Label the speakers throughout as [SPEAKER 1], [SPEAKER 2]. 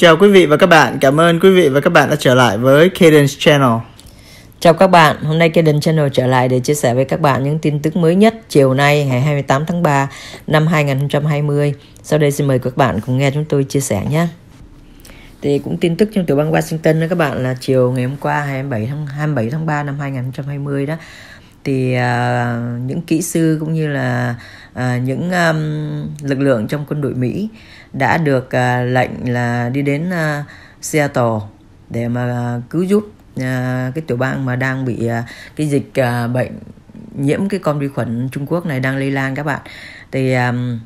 [SPEAKER 1] Chào quý vị và các bạn, cảm ơn quý vị và các bạn đã trở lại với Cadence Channel. Chào các bạn, hôm nay Cadence Channel trở lại để chia sẻ với các bạn những tin tức mới nhất chiều nay ngày 28 tháng 3 năm 2020. Sau đây xin mời các bạn cùng nghe chúng tôi chia sẻ nhé. Thì cũng tin tức trong tiểu bang Washington đó các bạn là chiều ngày hôm qua 27 tháng 27 tháng 3 năm 2020 đó thì uh, những kỹ sư cũng như là uh, những um, lực lượng trong quân đội Mỹ đã được uh, lệnh là đi đến uh, Seattle để mà uh, cứu giúp uh, cái tiểu bang mà đang bị uh, cái dịch uh, bệnh nhiễm cái con vi khuẩn Trung Quốc này đang lây lan các bạn thì um,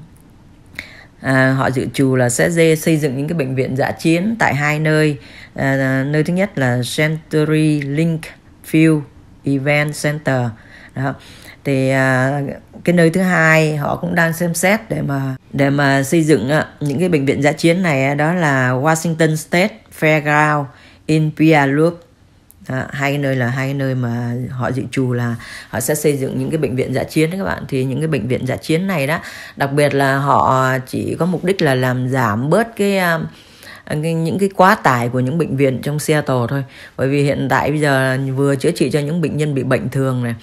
[SPEAKER 1] À, họ dự trù là sẽ dê xây dựng những cái bệnh viện dã chiến tại hai nơi à, nơi thứ nhất là Century Link Field Event Center đó thì à, cái nơi thứ hai họ cũng đang xem xét để mà để mà xây dựng à, những cái bệnh viện giã chiến này à, đó là Washington State Fairground in Puyallup À, hai cái nơi là hai cái nơi mà họ dự trù là họ sẽ xây dựng những cái bệnh viện dã chiến đấy các bạn thì những cái bệnh viện dã chiến này đó đặc biệt là họ chỉ có mục đích là làm giảm bớt à, cái những cái quá tải của những bệnh viện trong Seattle thôi bởi vì hiện tại bây giờ vừa chữa trị cho những bệnh nhân bị bệnh thường này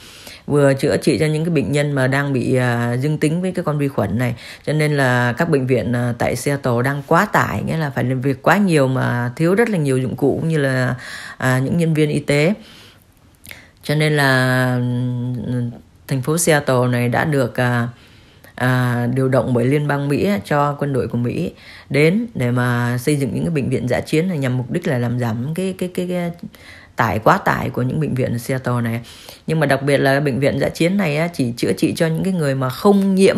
[SPEAKER 1] vừa chữa trị cho những cái bệnh nhân mà đang bị uh, dương tính với cái con vi khuẩn này cho nên là các bệnh viện uh, tại Seattle đang quá tải nghĩa là phải làm việc quá nhiều mà thiếu rất là nhiều dụng cụ cũng như là uh, những nhân viên y tế cho nên là thành phố Seattle này đã được uh, à, điều động bởi liên bang Mỹ cho quân đội của Mỹ đến để mà xây dựng những cái bệnh viện giã chiến là nhằm mục đích là làm giảm cái cái cái, cái tải quá tải của những bệnh viện ở Seattle này nhưng mà đặc biệt là bệnh viện dã chiến này chỉ chữa trị cho những cái người mà không nhiễm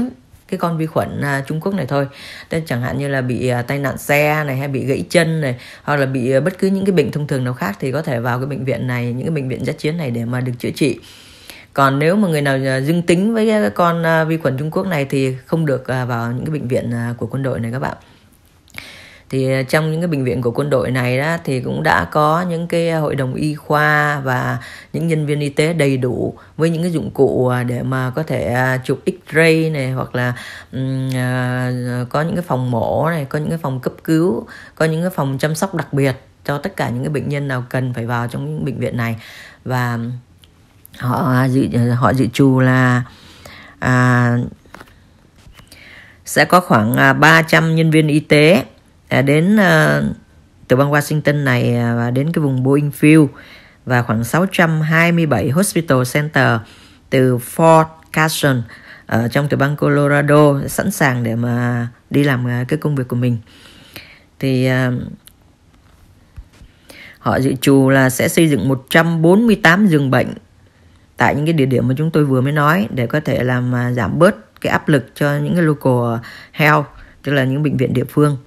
[SPEAKER 1] cái con vi khuẩn à, Trung Quốc này thôi. Nên chẳng hạn như là bị à, tai nạn xe này hay bị gãy chân này hoặc là bị à, bất cứ những cái bệnh thông thường nào khác thì có thể vào cái bệnh viện này, những cái bệnh viện dã chiến này để mà được chữa trị. Còn nếu mà người nào dương tính với cái con vi khuẩn Trung Quốc này thì không được vào những cái bệnh viện của quân đội này các bạn thì à, trong những cái bệnh viện của quân đội này đó thì cũng đã có những cái à, hội đồng y khoa và những nhân viên y tế đầy đủ với những cái dụng cụ à, để mà có thể chụp x-ray này hoặc là um, có những cái phòng mổ này có những cái phòng cấp cứu có những cái phòng chăm sóc đặc biệt cho tất cả những cái bệnh nhân nào cần phải vào trong những bệnh viện này và họ dự họ dự trù là à, sẽ có khoảng 300 nhân viên y tế À, đến ờ, từ bang Washington này à, và đến cái vùng Boeing Field và khoảng 627 hospital center từ Fort Carson ở ờ, trong tiểu bang Colorado sẵn sàng để mà đi làm à, cái công việc của mình thì họ dự trù là sẽ xây dựng 148 giường bệnh tại những cái địa điểm mà chúng tôi vừa mới nói để có thể làm giảm bớt cái áp lực cho những cái local health tức là những bệnh viện địa phương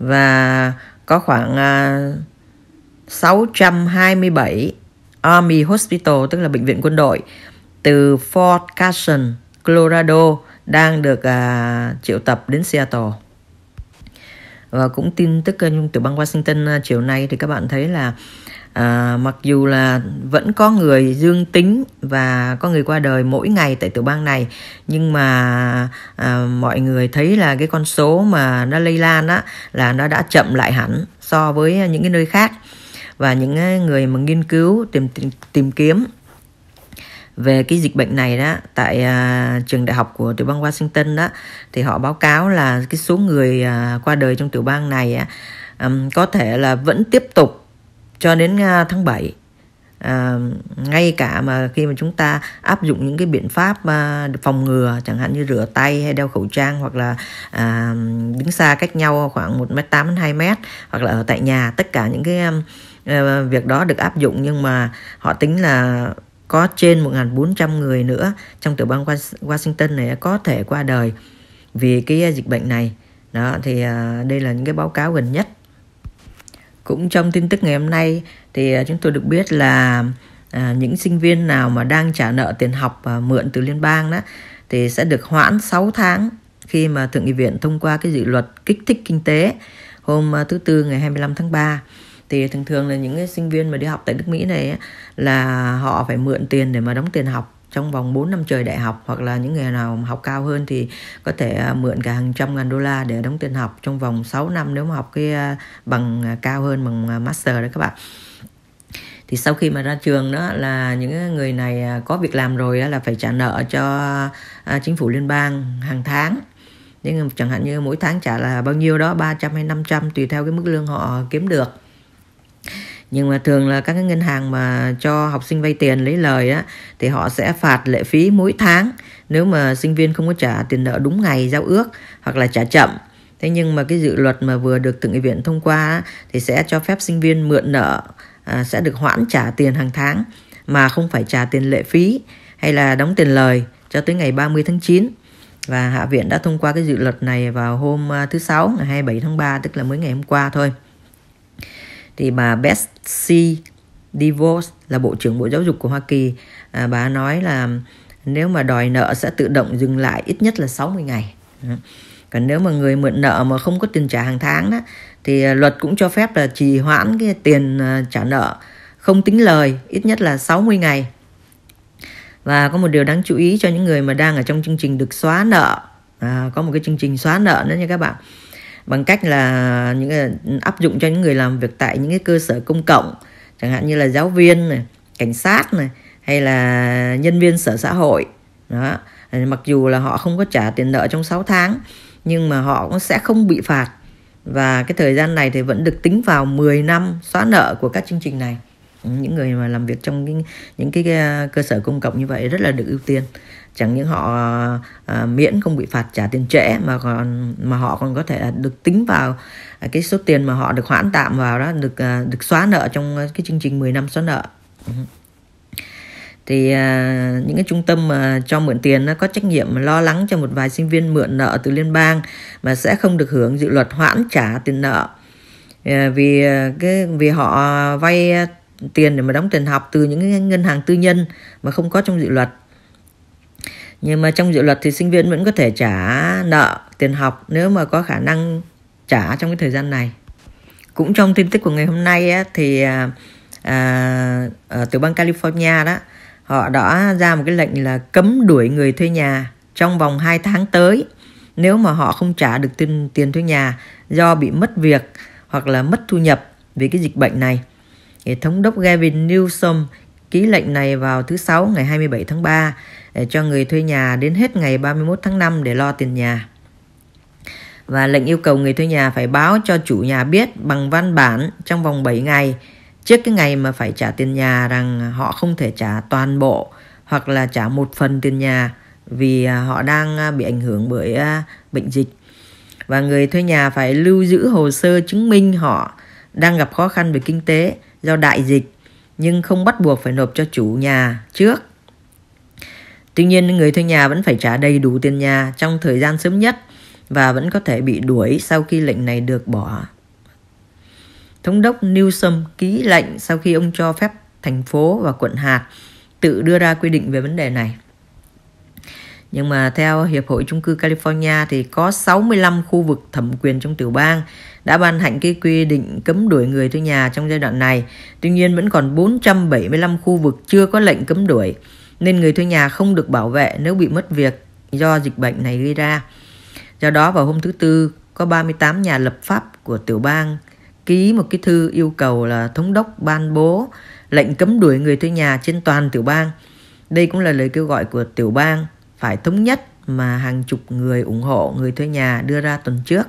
[SPEAKER 1] và có khoảng à, uh, 627 Army Hospital tức là bệnh viện quân đội từ Fort Carson, Colorado đang được uh, triệu tập đến Seattle. Và cũng tin tức uh, từ bang Washington uh, chiều nay thì các bạn thấy là à, mặc dù là vẫn có người dương tính và có người qua đời mỗi ngày tại tiểu bang này nhưng mà à, mọi người thấy là cái con số mà nó lây lan á là nó đã chậm lại hẳn so với những cái nơi khác và những người mà nghiên cứu tìm tìm, tìm kiếm về cái dịch bệnh này đó tại uh, trường đại học của tiểu bang Washington đó thì họ báo cáo là cái số người uh, qua đời trong tiểu bang này uh, có thể là vẫn tiếp tục cho đến à, tháng 7 à, ngay cả mà khi mà chúng ta áp dụng những cái biện pháp à, phòng ngừa chẳng hạn như rửa tay hay đeo khẩu trang hoặc là à, đứng xa cách nhau khoảng một m tám đến hai mét hoặc là ở tại nhà tất cả những cái à, việc đó được áp dụng nhưng mà họ tính là có trên 1.400 người nữa trong tiểu bang Washington này có thể qua đời vì cái dịch bệnh này đó thì à, đây là những cái báo cáo gần nhất cũng trong tin tức ngày hôm nay thì à, chúng tôi được biết là à, những sinh viên nào mà đang trả nợ tiền học và mượn từ liên bang đó thì sẽ được hoãn 6 tháng khi mà Thượng nghị viện thông qua cái dự luật kích thích kinh tế hôm à, thứ tư ngày 25 tháng 3 thì thường thường là những cái sinh viên mà đi học tại nước Mỹ này ấy, là họ phải mượn tiền để mà đóng tiền học trong vòng 4 năm trời đại học hoặc là những người nào học cao hơn thì có thể à, mượn cả hàng trăm ngàn đô la để đóng tiền học trong vòng 6 năm nếu mà học cái à, bằng à, cao hơn bằng master đó các bạn thì sau khi mà ra trường đó là những người này có việc làm rồi là phải trả nợ cho chính phủ liên bang hàng tháng nhưng chẳng hạn như mỗi tháng trả là bao nhiêu đó 300 hay 500 tùy theo cái mức lương họ kiếm được nhưng mà thường là các cái ngân hàng mà cho học sinh vay tiền lấy lời á thì họ sẽ phạt lệ phí mỗi tháng nếu mà sinh viên không có trả tiền nợ đúng ngày giao ước hoặc là trả chậm thế nhưng mà cái dự luật mà vừa được thượng nghị viện thông qua á, thì sẽ cho phép sinh viên mượn nợ à, sẽ được hoãn trả tiền hàng tháng mà không phải trả tiền lệ phí hay là đóng tiền lời cho tới ngày 30 tháng 9 và Hạ viện đã thông qua cái dự luật này vào hôm à, thứ Sáu ngày 27 tháng 3 tức là mới ngày hôm qua thôi thì bà Betsy DeVos là Bộ trưởng Bộ Giáo dục của Hoa Kỳ à, bà nói là nếu mà đòi nợ sẽ tự động dừng lại ít nhất là 60 ngày còn nếu mà người mượn nợ mà không có tiền trả hàng tháng đó thì à, luật cũng cho phép là trì hoãn cái tiền à, trả nợ không tính lời ít nhất là 60 ngày và có một điều đáng chú ý cho những người mà đang ở trong chương trình được xóa nợ à, có một cái chương trình xóa nợ nữa nha các bạn bằng cách là những áp dụng cho những người làm việc tại những cái cơ sở công cộng chẳng hạn như là giáo viên này, cảnh sát này hay là nhân viên sở xã hội đó mặc dù là họ không có trả tiền nợ trong 6 tháng nhưng mà họ cũng sẽ không bị phạt và cái thời gian này thì vẫn được tính vào 10 năm xóa nợ của các chương trình này những người mà làm việc trong cái, những cái, cái à, cơ sở công cộng như vậy rất là được ưu tiên chẳng những họ à, miễn không bị phạt trả tiền trễ mà còn mà họ còn có thể được tính vào à, cái số tiền mà họ được hoãn tạm vào đó được à, được xóa nợ trong cái chương trình 10 năm xóa nợ thì à, những cái trung tâm mà cho mượn tiền nó có trách nhiệm lo lắng cho một vài sinh viên mượn nợ từ liên bang mà sẽ không được hưởng dự luật hoãn trả tiền nợ à, vì cái vì họ vay tiền để mà đóng tiền học từ những ngân hàng tư nhân mà không có trong dự luật nhưng mà trong dự luật thì sinh viên vẫn có thể trả nợ tiền học nếu mà có khả năng trả trong cái thời gian này cũng trong tin tức của ngày hôm nay á, thì à, à ở tiểu bang California đó họ đã ra một cái lệnh là cấm đuổi người thuê nhà trong vòng 2 tháng tới nếu mà họ không trả được tiền tiền thuê nhà do bị mất việc hoặc là mất thu nhập vì cái dịch bệnh này thống đốc Gavin Newsom ký lệnh này vào thứ Sáu ngày 27 tháng 3 để cho người thuê nhà đến hết ngày 31 tháng 5 để lo tiền nhà. Và lệnh yêu cầu người thuê nhà phải báo cho chủ nhà biết bằng văn bản trong vòng 7 ngày trước cái ngày mà phải trả tiền nhà rằng họ không thể trả toàn bộ hoặc là trả một phần tiền nhà vì à, họ đang à, bị ảnh hưởng bởi à, bệnh dịch. Và người thuê nhà phải lưu giữ hồ sơ chứng minh họ đang gặp khó khăn về kinh tế do đại dịch nhưng không bắt buộc phải nộp cho chủ nhà trước. Tuy nhiên, người thuê nhà vẫn phải trả đầy đủ tiền nhà trong thời gian sớm nhất và vẫn có thể bị đuổi sau khi lệnh này được bỏ. Thống đốc Newsom ký lệnh sau khi ông cho phép thành phố và quận hạt tự đưa ra quy định về vấn đề này. Nhưng mà theo Hiệp hội trung cư California thì có 65 khu vực thẩm quyền trong tiểu bang đã ban hành cái quy định cấm đuổi người thuê nhà trong giai đoạn này. Tuy nhiên vẫn còn 475 khu vực chưa có lệnh cấm đuổi nên người thuê nhà không được bảo vệ nếu bị mất việc do dịch bệnh này gây ra. Do đó vào hôm thứ Tư có 38 nhà lập pháp của tiểu bang ký một cái thư yêu cầu là thống đốc ban bố lệnh cấm đuổi người thuê nhà trên toàn tiểu bang. Đây cũng là lời kêu gọi của tiểu bang phải thống nhất mà hàng chục người ủng hộ người thuê nhà đưa ra tuần trước.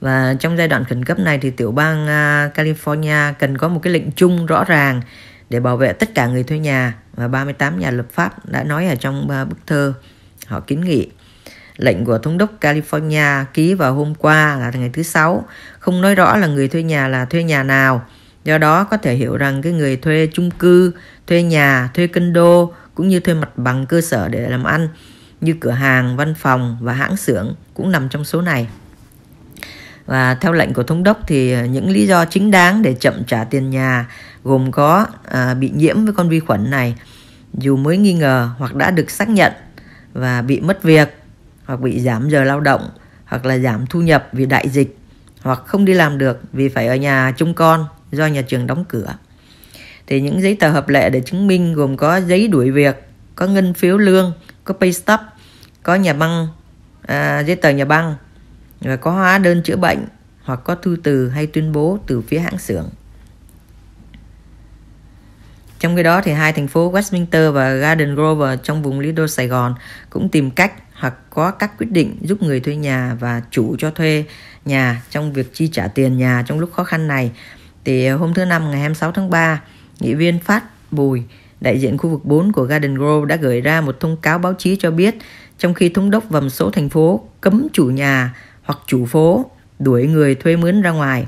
[SPEAKER 1] Và trong giai đoạn khẩn cấp này thì tiểu bang à, California cần có một cái lệnh chung rõ ràng để bảo vệ tất cả người thuê nhà và 38 nhà lập pháp đã nói ở trong bức thơ họ kiến nghị. Lệnh của thống đốc California ký vào hôm qua là ngày thứ sáu, không nói rõ là người thuê nhà là thuê nhà nào. Do đó có thể hiểu rằng cái người thuê chung cư, thuê nhà, thuê cân đô cũng như thuê mặt bằng cơ sở để làm ăn như cửa hàng, văn phòng và hãng xưởng cũng nằm trong số này. Và theo lệnh của thống đốc thì ờ, những lý do chính đáng để chậm trả tiền nhà gồm có à, bị nhiễm với con vi khuẩn này dù mới nghi ngờ hoặc đã được xác nhận và bị mất việc hoặc bị giảm giờ lao động hoặc là giảm thu nhập vì đại dịch hoặc không đi làm được vì phải ở nhà chung con do nhà trường đóng cửa thì những giấy tờ hợp lệ để chứng minh gồm có giấy đuổi việc, có ngân phiếu lương, có pay stub, có nhà băng, à, giấy tờ nhà băng, và có hóa đơn chữa bệnh hoặc có thư từ hay tuyên bố từ phía hãng xưởng. Trong khi đó thì hai thành phố Westminster và Garden Grove trong vùng Lido Sài Gòn cũng tìm cách hoặc có các quyết định giúp người thuê nhà và chủ cho thuê nhà trong việc chi trả tiền nhà trong lúc khó khăn này. Thì hôm thứ năm ngày 26 tháng 3 Nghị viên Phát Bùi, đại diện khu vực 4 của Garden Grove đã gửi ra một thông cáo báo chí cho biết trong khi thống đốc vầm số thành phố cấm chủ nhà hoặc chủ phố đuổi người thuê mướn ra ngoài.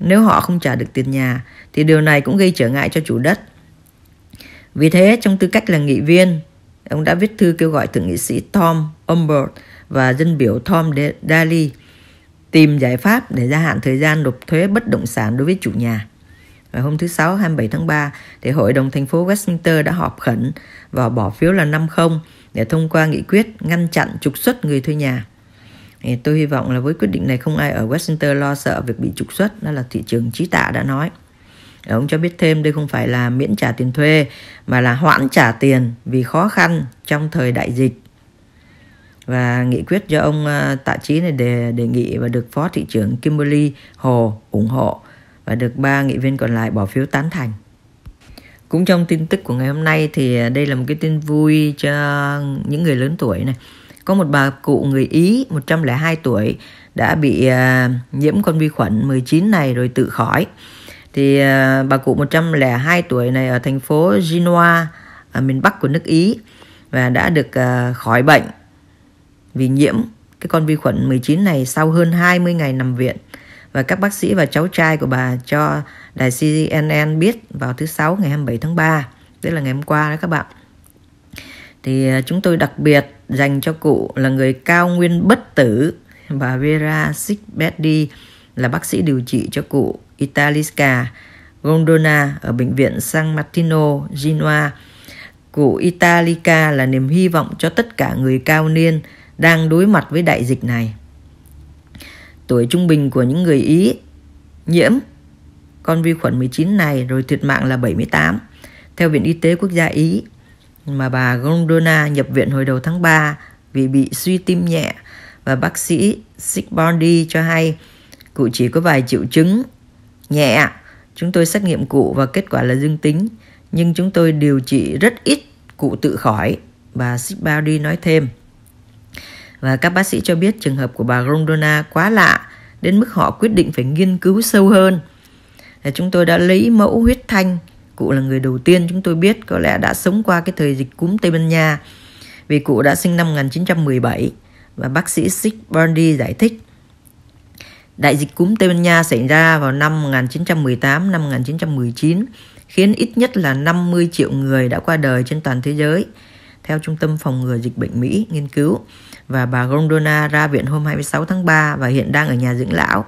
[SPEAKER 1] Nếu họ không trả được tiền nhà thì điều này cũng gây trở ngại cho chủ đất. Vì thế, trong tư cách là nghị viên, ông đã viết thư kêu gọi thượng nghị sĩ Tom Umber và dân biểu Tom Daly tìm giải pháp để gia hạn thời gian nộp thuế bất động sản đối với chủ nhà. Và hôm thứ Sáu 27 tháng 3, thì Hội đồng thành phố Westminster đã họp khẩn và bỏ phiếu là 5-0 để thông qua nghị quyết ngăn chặn trục xuất người thuê nhà. Thì tôi hy vọng là với quyết định này không ai ở Westminster lo sợ việc bị trục xuất, đó là thị trường trí tạ đã nói. Ông cho biết thêm đây không phải là miễn trả tiền thuê mà là hoãn trả tiền vì khó khăn trong thời đại dịch. Và nghị quyết do ông à, Tạ Trí này đề, đề nghị và được Phó Thị trưởng Kimberly Hồ ủng hộ và được 3 nghị viên còn lại bỏ phiếu tán thành. Cũng trong tin tức của ngày hôm nay thì đây là một cái tin vui cho những người lớn tuổi này. Có một bà cụ người Ý 102 tuổi đã bị à, nhiễm con vi khuẩn 19 này rồi tự khỏi. Thì à, bà cụ 102 tuổi này ở thành phố Genoa ở miền Bắc của nước Ý và đã được à, khỏi bệnh vì nhiễm cái con vi khuẩn 19 này sau hơn 20 ngày nằm viện và các bác sĩ và cháu trai của bà cho đài CNN biết vào thứ Sáu ngày 27 tháng 3, tức là ngày hôm qua đó các bạn. Thì à, chúng tôi đặc biệt dành cho cụ là người cao nguyên bất tử, bà Vera Sigbetti là bác sĩ điều trị cho cụ Italiska Gondona ở bệnh viện San Martino, Genoa. Cụ Italica là niềm hy vọng cho tất cả người cao niên đang đối mặt với đại dịch này. Tuổi trung bình của những người Ý nhiễm con vi khuẩn 19 này rồi thiệt mạng là 78 theo Viện Y tế Quốc gia Ý mà bà Gondona nhập viện hồi đầu tháng 3 vì bị suy tim nhẹ và bác sĩ Sigbordi cho hay cụ chỉ có vài triệu chứng nhẹ chúng tôi xét nghiệm cụ và kết quả là dương tính nhưng chúng tôi điều trị rất ít cụ tự khỏi bà Sigbordi nói thêm và các bác sĩ cho biết trường hợp của bà Rondona quá lạ đến mức họ quyết định phải nghiên cứu sâu hơn. chúng tôi đã lấy mẫu huyết thanh, cụ là người đầu tiên chúng tôi biết có lẽ đã sống qua cái thời dịch cúm Tây Ban Nha vì cụ đã sinh năm 1917 và bác sĩ Sick Bundy giải thích Đại dịch cúm Tây Ban Nha xảy ra vào năm 1918 năm 1919 khiến ít nhất là 50 triệu người đã qua đời trên toàn thế giới theo Trung tâm Phòng ngừa Dịch bệnh Mỹ nghiên cứu. Và bà gondona ra viện hôm 26 tháng 3 và hiện đang ở nhà dưỡng lão.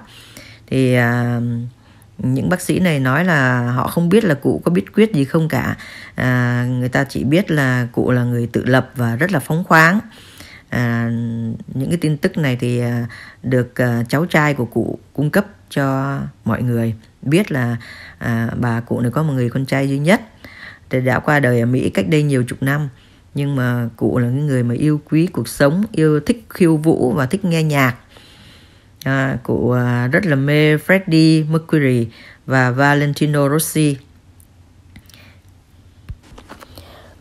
[SPEAKER 1] Thì à, những bác sĩ này nói là họ không biết là cụ có biết quyết gì không cả. À, người ta chỉ biết là cụ là người tự lập và rất là phóng khoáng. À, những cái tin tức này thì à, được à, cháu trai của cụ cung cấp cho mọi người biết là à, bà cụ này có một người con trai duy nhất thì đã qua đời ở Mỹ cách đây nhiều chục năm nhưng mà cụ là cái người mà yêu quý cuộc sống yêu thích khiêu vũ và thích nghe nhạc à, cụ à, rất là mê Freddie Mercury và Valentino Rossi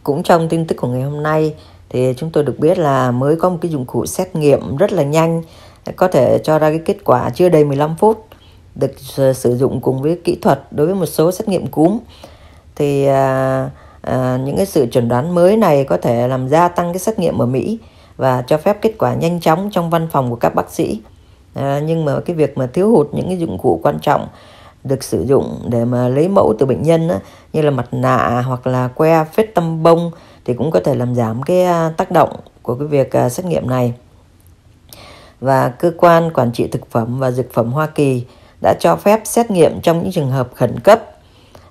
[SPEAKER 1] cũng trong tin tức của ngày hôm nay thì chúng tôi được biết là mới có một cái dụng cụ xét nghiệm rất là nhanh có thể cho ra cái kết quả chưa đầy 15 phút được sử dụng cùng với kỹ thuật đối với một số xét nghiệm cúm thì uh, Ờ, những cái sự chuẩn đoán mới này có thể làm gia tăng cái xét nghiệm ở Mỹ và cho phép kết quả nhanh chóng trong văn phòng của các bác sĩ à, nhưng mà cái việc mà thiếu hụt những cái dụng cụ quan trọng được sử dụng để mà lấy mẫu từ bệnh nhân á, như là mặt nạ hoặc là que phết tăm bông thì cũng có thể làm giảm cái à, tác động của cái việc à, xét nghiệm này và cơ quan quản trị thực phẩm và dược phẩm Hoa Kỳ đã cho phép xét nghiệm trong những trường hợp khẩn cấp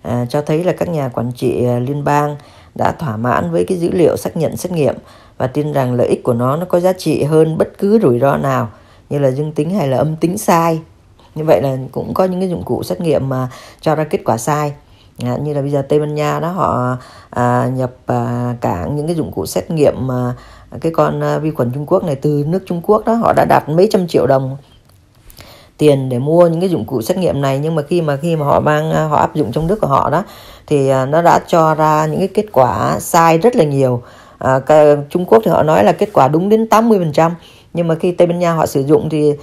[SPEAKER 1] À, cho thấy là các nhà quản trị à, liên bang đã thỏa mãn với cái dữ liệu xác nhận xét nghiệm và tin rằng lợi ích của nó nó có giá trị hơn bất cứ rủi ro nào như là dương tính hay là âm tính sai như vậy là cũng có những cái dụng cụ xét nghiệm mà cho ra kết quả sai à, như là bây giờ tây ban nha đó họ à, nhập à, cảng những cái dụng cụ xét nghiệm mà cái con à, vi khuẩn trung quốc này từ nước trung quốc đó họ đã đạt mấy trăm triệu đồng tiền để mua những cái dụng cụ xét nghiệm này nhưng mà khi mà khi mà họ mang à, họ áp dụng trong nước của họ đó thì à, nó đã cho ra những cái kết quả sai rất là nhiều à, Trung Quốc thì họ nói là kết quả đúng đến 80% nhưng mà khi Tây Ban Nha họ sử dụng thì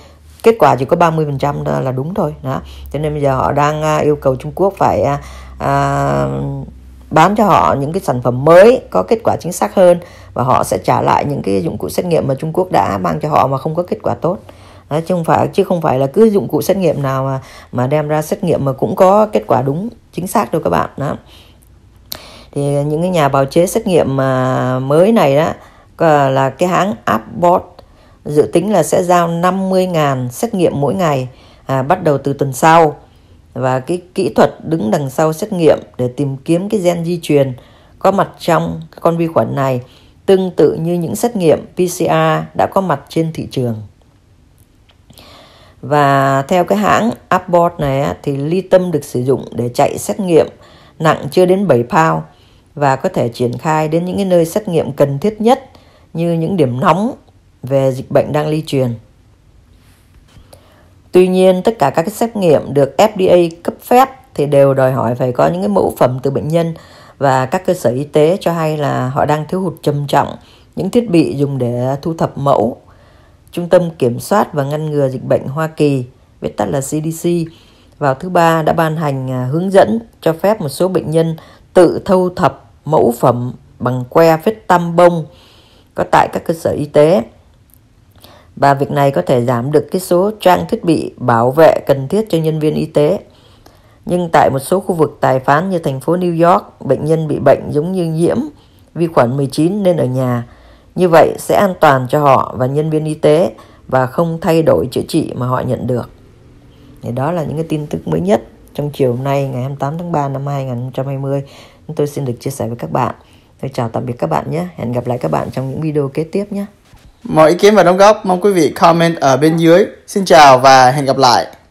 [SPEAKER 1] kết quả chỉ có 30% là đúng thôi đó cho nên bây giờ họ đang à, yêu cầu Trung Quốc phải à, bán cho họ những cái sản phẩm mới có kết quả chính xác hơn và họ sẽ trả lại những cái dụng cụ xét nghiệm mà Trung Quốc đã mang cho họ mà không có kết quả tốt Đấy, chứ không phải chứ không phải là cứ dụng cụ xét nghiệm nào mà mà đem ra xét nghiệm mà cũng có kết quả đúng chính xác đâu các bạn đó thì những cái nhà bào chế xét nghiệm mà mới này đó là cái hãng Abbott dự tính là sẽ giao 50.000 xét nghiệm mỗi ngày à, bắt đầu từ tuần sau và cái kỹ thuật đứng đằng sau xét nghiệm để tìm kiếm cái gen di truyền có mặt trong con vi khuẩn này tương tự như những xét nghiệm PCR đã có mặt trên thị trường. Và theo cái hãng Abbott này thì ly tâm được sử dụng để chạy xét nghiệm nặng chưa đến 7 pound và có thể triển khai đến những cái nơi xét nghiệm cần thiết nhất như những điểm nóng về dịch bệnh đang lây truyền. Tuy nhiên, tất cả các cái xét nghiệm được FDA cấp phép thì đều đòi hỏi phải có những cái mẫu phẩm từ bệnh nhân và các cơ sở y tế cho hay là họ đang thiếu hụt trầm trọng những thiết bị dùng để thu thập mẫu Trung tâm Kiểm soát và Ngăn ngừa Dịch bệnh Hoa Kỳ, viết tắt là CDC, vào thứ Ba đã ban hành à, hướng dẫn cho phép một số bệnh nhân tự thâu thập mẫu phẩm bằng que vết tăm bông có tại các cơ sở y tế. Và việc này có thể giảm được cái số trang thiết bị bảo vệ cần thiết cho nhân viên y tế. Nhưng tại một số khu vực tài phán như thành phố New York, bệnh nhân bị bệnh giống như nhiễm vi khuẩn 19 nên ở nhà như vậy sẽ an toàn cho họ và nhân viên y tế và không thay đổi chữa trị mà họ nhận được. Thì đó là những cái tin tức mới nhất trong chiều hôm nay ngày 28 tháng 3 năm 2020 chúng tôi xin được chia sẻ với các bạn. Tôi chào tạm biệt các bạn nhé. Hẹn gặp lại các bạn trong những video kế tiếp nhé. Mọi ý kiến và đóng góp mong quý vị comment ở bên dưới. Xin chào và hẹn gặp lại.